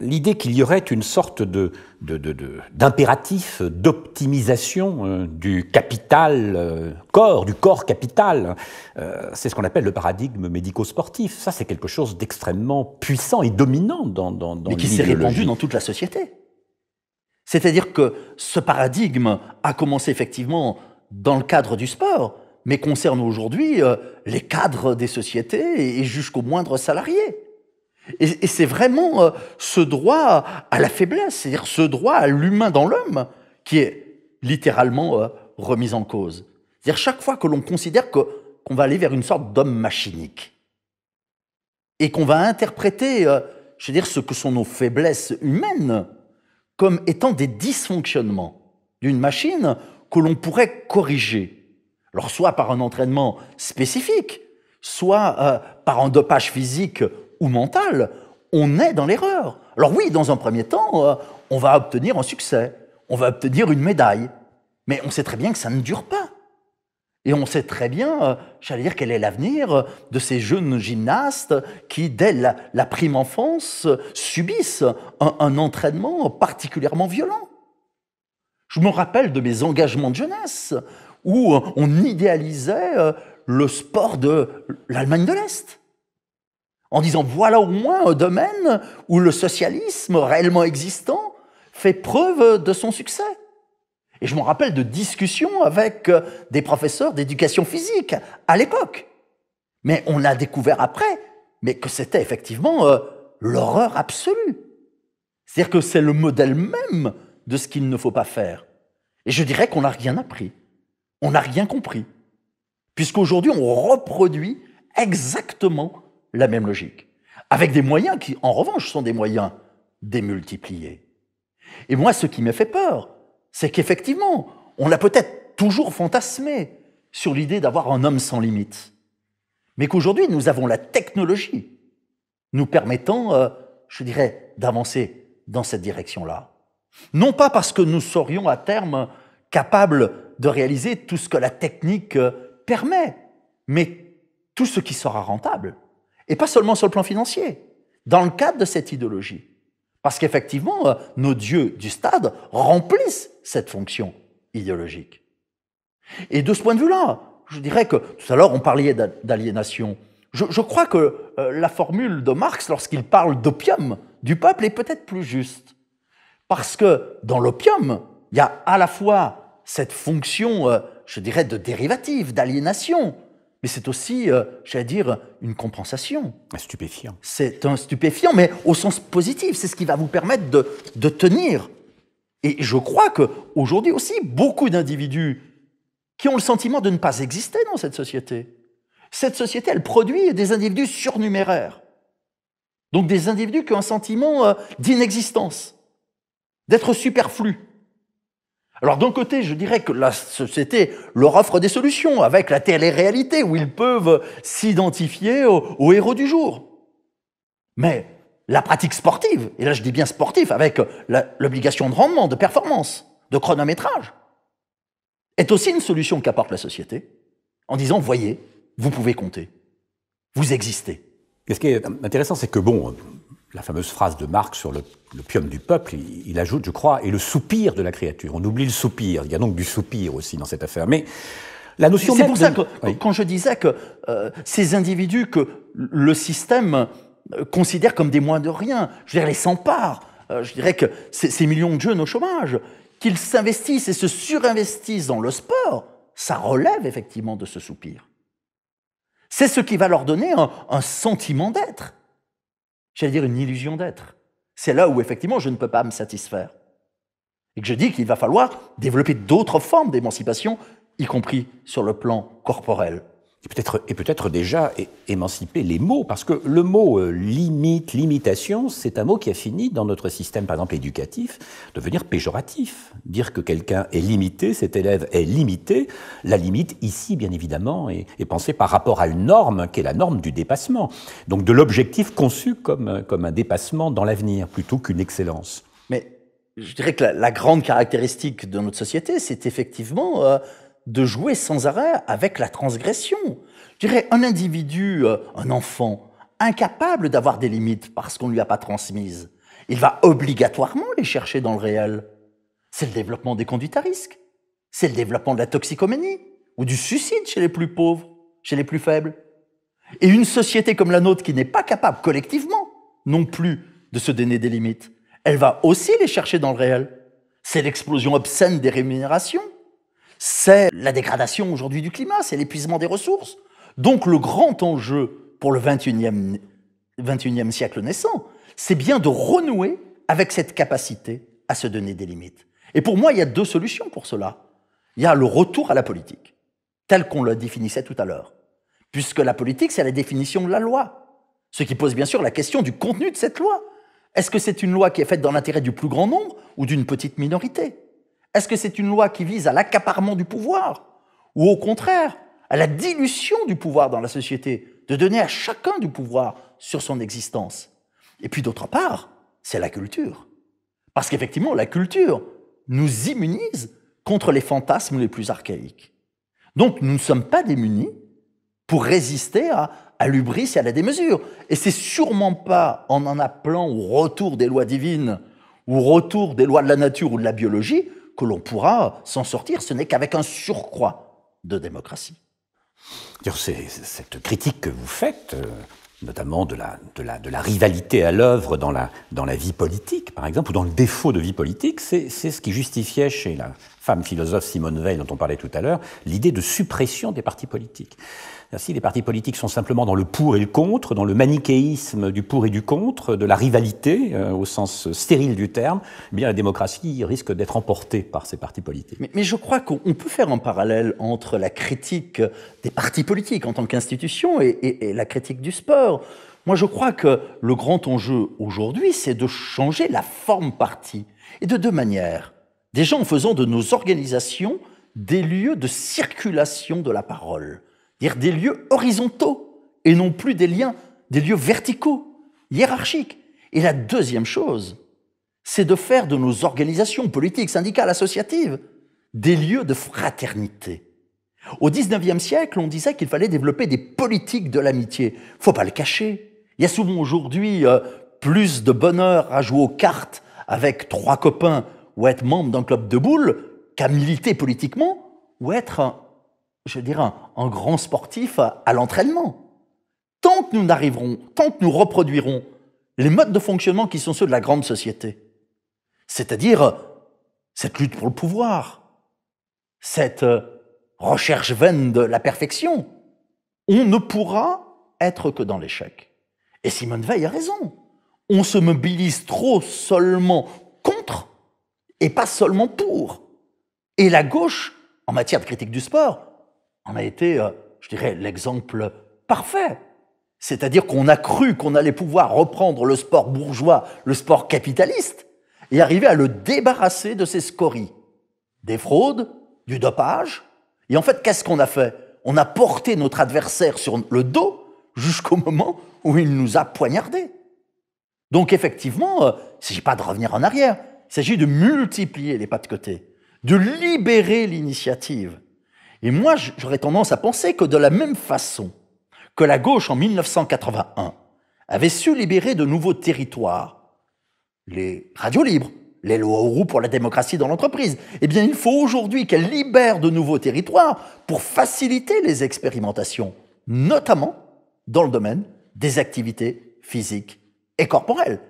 l'idée qu'il y aurait une sorte de, d'impératif d'optimisation euh, du capital euh, corps, du corps capital, hein. euh, c'est ce qu'on appelle le paradigme médico-sportif. Ça, c'est quelque chose d'extrêmement puissant et dominant dans, dans, dans Mais qui s'est répandu dans toute la société. C'est-à-dire que ce paradigme a commencé effectivement dans le cadre du sport, mais concerne aujourd'hui les cadres des sociétés et jusqu'aux moindres salariés. Et, c'est vraiment euh, ce droit à la faiblesse, c'est-à-dire ce droit à l'humain dans l'homme qui est littéralement euh, remis en cause. C'est-à-dire chaque fois que l'on considère qu'on va aller vers une sorte d'homme machinique et qu'on va interpréter, euh, je veux dire, ce que sont nos faiblesses humaines comme étant des dysfonctionnements d'une machine que l'on pourrait corriger. Alors soit par un entraînement spécifique, soit par un dopage physique ou mental, on est dans l'erreur. Alors oui, dans un premier temps, euh, on va obtenir un succès, on va obtenir une médaille, mais on sait très bien que ça ne dure pas. Et on sait très bien, euh, j'allais dire, quel est l'avenir de ces jeunes gymnastes qui, dès la, prime enfance, subissent un, entraînement particulièrement violent. Je me rappelle de mes engagements de jeunesse, où euh, on idéalisait le sport de l'Allemagne de l'Est en disant voilà au moins un domaine où le socialisme réellement existant fait preuve de son succès. Et je me rappelle de discussions avec euh, des professeurs d'éducation physique à l'époque. Mais on a découvert après, mais que c'était effectivement euh, l'horreur absolue. C'est-à-dire que c'est le modèle même de ce qu'il ne faut pas faire. Et je dirais qu'on n'a rien appris. On n'a rien compris. Puisqu'aujourd'hui, on reproduit exactement la même logique. Avec des moyens qui, en revanche, sont des moyens démultipliés. Et moi, ce qui me fait peur, c'est qu'effectivement, on a peut-être toujours fantasmé sur l'idée d'avoir un homme sans limite. Mais qu'aujourd'hui, nous avons la technologie nous permettant, euh, je dirais, d'avancer dans cette direction-là. Non pas parce que nous serions à terme capables de réaliser tout ce que la technique euh, permet, mais tout ce qui sera rentable. Et pas seulement sur le plan financier, dans le cadre de cette idéologie. Parce qu'effectivement, euh, nos dieux du stade remplissent cette fonction idéologique. Et de ce point de vue-là, je dirais que tout à l'heure, on parlait d'aliénation. Je, crois que euh, la formule de Marx, lorsqu'il parle d'opium du peuple, est peut-être plus juste. Parce que dans l'opium, il y a à la fois cette fonction, euh, je dirais, de dérivative, d'aliénation, mais c'est aussi, euh, j'allais dire, une compensation. Un stupéfiant. C'est un stupéfiant, mais au sens positif. C'est ce qui va vous permettre de, tenir. Et je crois qu'aujourd'hui aussi, beaucoup d'individus qui ont le sentiment de ne pas exister dans cette société. Cette société, elle produit des individus surnuméraires. Donc des individus qui ont un sentiment euh, d'inexistence, d'être superflus. Alors d'un côté, je dirais que la société leur offre des solutions avec la télé-réalité où ils peuvent s'identifier aux héros du jour. Mais la pratique sportive, et là je dis bien sportive avec l'obligation de rendement, de performance, de chronométrage, est aussi une solution qu'apporte la société en disant, voyez, vous pouvez compter, vous existez. Et ce qui est intéressant, c'est que bon, la fameuse phrase de Marx sur le, du peuple, il, ajoute, je crois, et le soupir de la créature. On oublie le soupir, il y a donc du soupir aussi dans cette affaire. Mais la notion C'est pour ça que quand je disais que euh, ces individus que le système euh, considère comme des moins de rien, je veux dire, les s'emparent. Euh, je dirais que ces millions de jeunes au chômage, qu'ils s'investissent et se surinvestissent dans le sport, ça relève effectivement de ce soupir. C'est ce qui va leur donner un sentiment d'être j'allais dire une illusion d'être. C'est là où effectivement je ne peux pas me satisfaire. Et que je dis qu'il va falloir développer d'autres formes d'émancipation, y compris sur le plan corporel et peut-être peut déjà émanciper les mots parce que le mot euh, limite limitation c'est un mot qui a fini dans notre système par exemple éducatif devenir péjoratif dire que quelqu'un est limité cet élève est limité la limite ici bien évidemment est, pensée par rapport à une norme qui est la norme du dépassement donc de l'objectif conçu comme comme un dépassement dans l'avenir plutôt qu'une excellence mais je dirais que la, grande caractéristique de notre société c'est effectivement euh, de jouer sans arrêt avec la transgression. Je dirais, un individu, euh, un enfant, incapable d'avoir des limites parce qu'on ne lui a pas transmises, il va obligatoirement les chercher dans le réel. C'est le développement des conduites à risque. C'est le développement de la toxicomanie, ou du suicide chez les plus pauvres, chez les plus faibles. Et une société comme la nôtre qui n'est pas capable collectivement non plus de se donner des limites, elle va aussi les chercher dans le réel. C'est l'explosion obscène des rémunérations c'est la dégradation aujourd'hui du climat, c'est l'épuisement des ressources. Donc le grand enjeu pour le 21e, siècle naissant, c'est bien de renouer avec cette capacité à se donner des limites. Et pour moi, il y a deux solutions pour cela. Il y a le retour à la politique, tel qu'on le définissait tout à l'heure, puisque la politique, c'est la définition de la loi, ce qui pose bien sûr la question du contenu de cette loi. Est-ce que c'est une loi qui est faite dans l'intérêt du plus grand nombre ou d'une petite minorité est-ce que c'est une loi qui vise à l'accaparement du pouvoir ou au contraire à la dilution du pouvoir dans la société, de donner à chacun du pouvoir sur son existence Et puis d'autre part, c'est la culture. Parce qu'effectivement, la culture nous immunise contre les fantasmes les plus archaïques. Donc nous ne sommes pas démunis pour résister à, à l'ubris et à la démesure. Et c'est sûrement pas en en appelant au retour des lois divines, ou au retour des lois de la nature ou de la biologie, que l'on pourra s'en sortir, ce n'est qu'avec un surcroît de démocratie. C'est cette critique que vous faites, euh, notamment de la, de la rivalité à l'œuvre dans la, dans la vie politique, par exemple, ou dans le défaut de vie politique, c'est ce qui justifiait chez la femme philosophe Simone Veil, dont on parlait tout à l'heure, l'idée de suppression des partis politiques. Si les partis politiques sont simplement dans le pour et le contre, dans le manichéisme du pour et du contre, de la rivalité euh, au sens stérile du terme. Eh bien, la démocratie risque d'être emportée par ces partis politiques. Mais, je crois qu'on peut faire un parallèle entre la critique des partis politiques en tant qu'institution et, et la critique du sport. Moi, je crois que le grand enjeu aujourd'hui, c'est de changer la forme parti. Et de deux manières. Déjà en faisant de nos organisations des lieux de circulation de la parole dire des lieux horizontaux et non plus des liens, des lieux verticaux, hiérarchiques. Et la deuxième chose, c'est de faire de nos organisations politiques, syndicales, associatives, des lieux de fraternité. Au XIXe siècle, on disait qu'il fallait développer des politiques de l'amitié. Faut pas le cacher. Il y a souvent aujourd'hui euh, plus de bonheur à jouer aux cartes avec trois copains ou être membre d'un club de boules qu'à militer politiquement ou être je dirais, un, grand sportif à l'entraînement. Tant que nous n'arriverons, tant que nous reproduirons les modes de fonctionnement qui sont ceux de la grande société, c'est-à-dire euh, cette lutte pour le pouvoir, cette euh, recherche vaine de la perfection, on ne pourra être que dans l'échec. Et Simone Veil a raison. On se mobilise trop seulement contre et pas seulement pour. Et la gauche, en matière de critique du sport, on a été, euh, je dirais, l'exemple parfait. C'est-à-dire qu'on a cru qu'on allait pouvoir reprendre le sport bourgeois, le sport capitaliste, et arriver à le débarrasser de ses scories, des fraudes, du dopage. Et en fait, qu'est-ce qu'on a fait On a porté notre adversaire sur le dos jusqu'au moment où il nous a poignardés. Donc effectivement, euh, il ne s'agit pas de revenir en arrière, il s'agit de multiplier les pas de côté, de libérer l'initiative. Et moi, j'aurais tendance à penser que de la même façon que la gauche en 1981 avait su libérer de nouveaux territoires, les radios libres, les lois roues pour la démocratie dans l'entreprise, eh bien il faut aujourd'hui qu'elle libère de nouveaux territoires pour faciliter les expérimentations, notamment dans le domaine des activités physiques et corporelles.